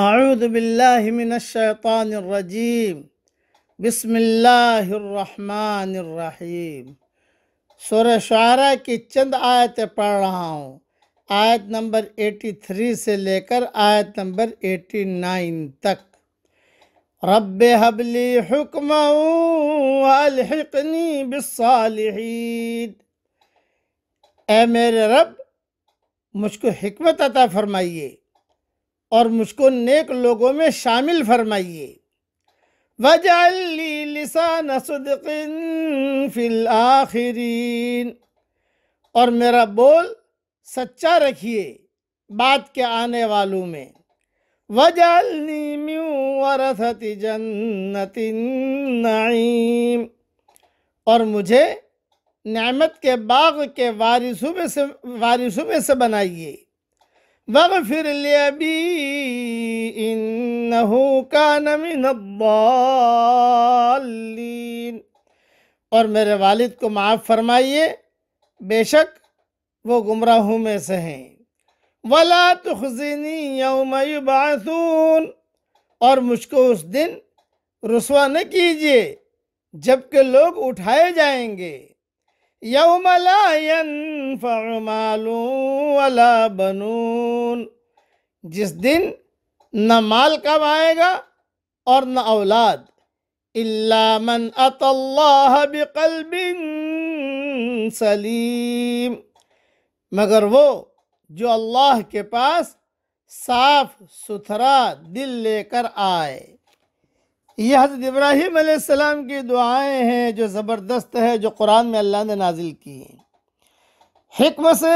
أعوذ بالله من الشيطان الرجيم بسم الله الرحمن الرحيم सुर शारा की चंद आयतें पढ़ रहा हूँ आयत नंबर 83 से लेकर आयत नंबर 89 तक रब हबली हुक्म अलहनी बिसालहीन ए मेरे रब मुझको हमत अता फरमाइए और मुझको नेक लोगों में शामिल फरमाइए वजली लिसान फिल आखिरीन और मेरा बोल सच्चा रखिए बात के आने वालों में वजाली म्यू वरथति जन्नतिन नईम और मुझे नमत के बाग के वारिसों में से वारिसों में से बनाइए वगफिर अबी इन्नहु कान मिन और मेरे वालिद को माफ़ फरमाइए बेशक वो गुमराहों में से हैं वला तुखजिनी यौम और मुझको उस दिन रसवा न कीजिए जबकि लोग उठाए जाएंगे यौम ला मालूम वला बनू जिस दिन न माल कब आएगा और न औलाद इलामन अतल्लाह बिकल्बिन सलीम मगर वो जो अल्लाह के पास साफ सुथरा दिल लेकर आए यह हज़रत इब्राहिम आसमाम की दुआएं हैं जो ज़बरदस्त है जो कुरान में अल्लाह ने नाजिल की हैं हिकम से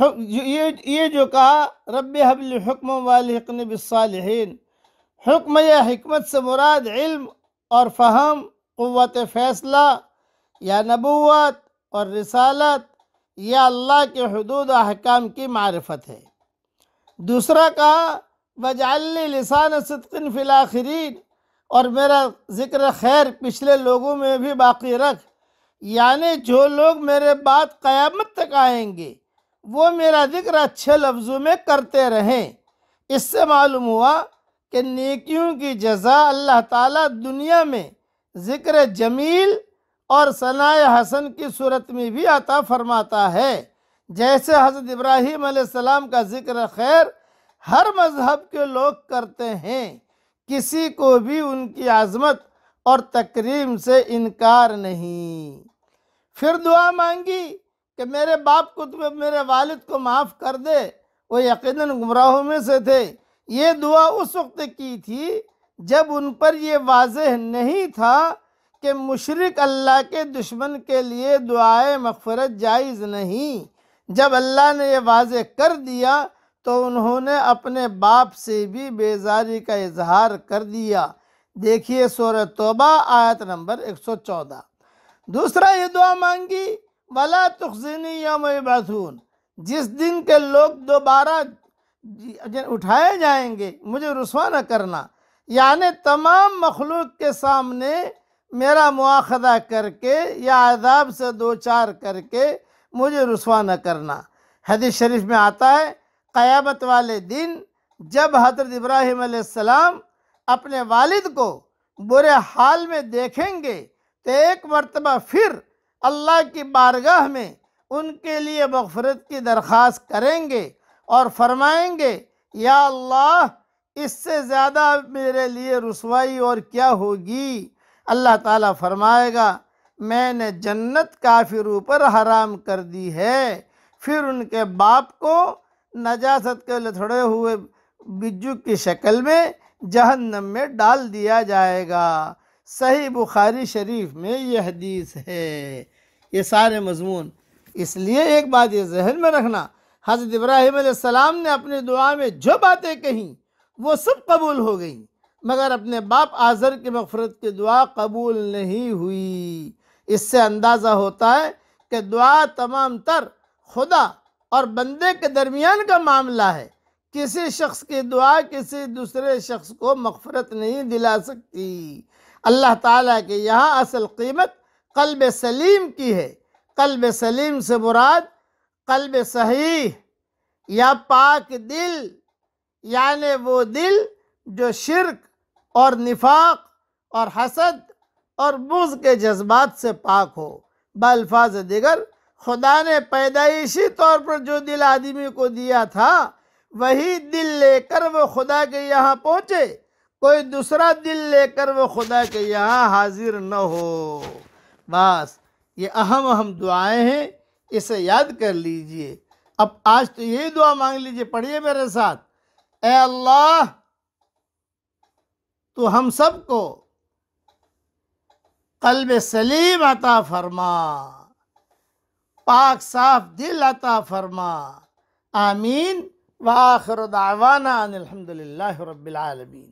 ये ये जो कहा रब हबल हुक्म वालकन बसालहन हुक्म या हमत से मुराद इल्म और फ़हम क़वत फ़ैसला या नबूत और रसालत या अल्लाह के हदूद अहकाम की मारफत है दूसरा कहा वजाली लसान सदकिन फ़िलाखरीन और मेरा ज़िक्र खैर पिछले लोगों में भी बाकी रख यानी जो लोग मेरे बाद क़यामत तक आएंगे वो मेरा जिक्र अच्छे लफ्ज़ों में करते रहें इससे मालूम हुआ कि नेकियों की जजा अल्लाह ताला दुनिया में ज़िक्र जमील और सनाए हसन की सूरत में भी आता फरमाता है जैसे हज़रत इब्राहीम आसमाम का ज़िक्र खैर हर मज़हब के लोग करते हैं किसी को भी उनकी आज़मत और तकरीम से इनकार नहीं फिर दुआ मांगी कि मेरे बाप को तो मेरे वालिद को माफ़ कर दे वो यकीनन गुमराहों में से थे ये दुआ उस वक्त की थी जब उन पर यह वाज नहीं था कि मुशरक अल्लाह के दुश्मन के लिए दुआए मगफरत जायज़ नहीं जब अल्लाह ने यह वाज कर दिया तो उन्होंने अपने बाप से भी बेजारी का इजहार कर दिया देखिए शोर तोबा आयत नंबर 114 दूसरा ये दुआ मांगी वला तुखनी यम जिस दिन के लोग दोबारा उठाए जाएंगे मुझे रसवा न करना यानि तमाम मखलूक के सामने मेरा मुआदा करके या आदाब से दो चार करके मुझे रसवा न करना हदीस शरीफ में आता है क़यामत वाले दिन जब हजरत इब्राहिम अपने वालिद को बुरे हाल में देखेंगे तो एक मरतबा फिर अल्लाह की बारगाह में उनके लिए मगफरत की दरख्वास्त करेंगे और फरमाएंगे या अल्लाह इससे ज़्यादा मेरे लिए रसवाई और क्या होगी अल्लाह ताला फरमाएगा मैंने जन्नत काफिरों पर हराम कर दी है फिर उनके बाप को नजासत के लथड़े हुए बिजू की शक्ल में जहन्नम में डाल दिया जाएगा सही बुखारी शरीफ में यह हदीस है ये सारे मजमून इसलिए एक बात ये जहन में रखना हज़रत इब्राहिम सलाम ने अपनी दुआ में जो बातें कहीं वो सब कबूल हो गई मगर अपने बाप आज़र की मफरत की दुआ कबूल नहीं हुई इससे अंदाज़ा होता है कि दुआ तमाम तर खुदा और बंदे के दरमियान का मामला है किसी शख्स की दुआ किसी दूसरे शख्स को मफफरत नहीं दिला सकती अल्लाह ताला के यहाँ असल कीमत कल्ब सलीम की है कल्ब सलीम से मुराद कल्ब सही या पाक दिल यानि वो दिल जो शिरक और निफाक और हसद और बुज के जज्बात से पाक हो बल्फाज दिगर खुदा ने पैदाइशी तौर पर जो दिल आदमी को दिया था वही दिल लेकर वो खुदा के यहाँ पहुँचे कोई दूसरा दिल लेकर वो खुदा के यहाँ हाजिर न हो बस ये अहम अहम दुआएं हैं इसे याद कर लीजिए अब आज तो यही दुआ मांग लीजिए पढ़िए मेरे साथ ए अल्लाह तो हम सबको कल्ब सलीम अता फरमा पाक साफ दिल अता फरमा आमीन वाखर दावाना अनिलहमदिल्ला रबीआलमीन